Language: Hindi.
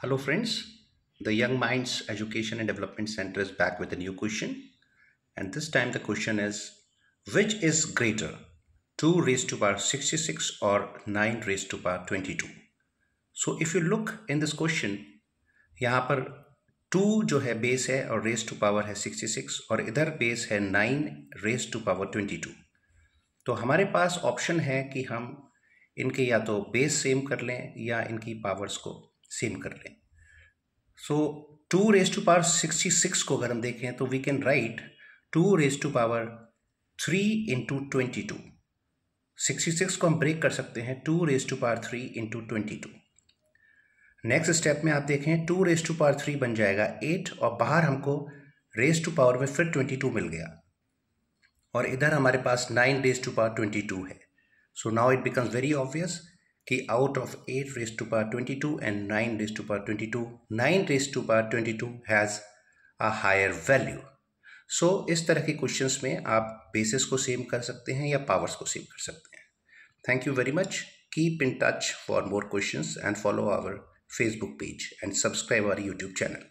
Hello friends, the Young Minds Education and Development Center is back with a new question and this time the question is which is greater 2 raised to power 66 or 9 raised to power 22 so if you look in this question यहाँ पर 2 जो है बेस है और रेस टू पावर है 66 और इधर बेस है 9 रेस टू पावर 22 तो हमारे पास ऑप्शन है कि हम इनके या तो बेस सेम कर लें या इनकी पावर्स को सेम कर लें so two raise to power sixty six को अगर हम देखें तो we can write two raise to power three into twenty two sixty six को हम ब्रेक कर सकते हैं two raise to power three into twenty two next step में आप देखें two raise to power three बन जाएगा एट और बाहर हमको रेज टू पावर में फिर ट्वेंटी टू मिल गया और इधर हमारे पास nine raise to power twenty two है so now it becomes very obvious कि out of eight raise to power twenty two and nine raise to power twenty two nine raise to power twenty two has a higher value so इस तरह के क्वेश्चंस में आप बेसिस को सेम कर सकते हैं या पावर्स को सेम कर सकते हैं thank you very much keep in touch for more questions and follow our Facebook page and subscribe our YouTube channel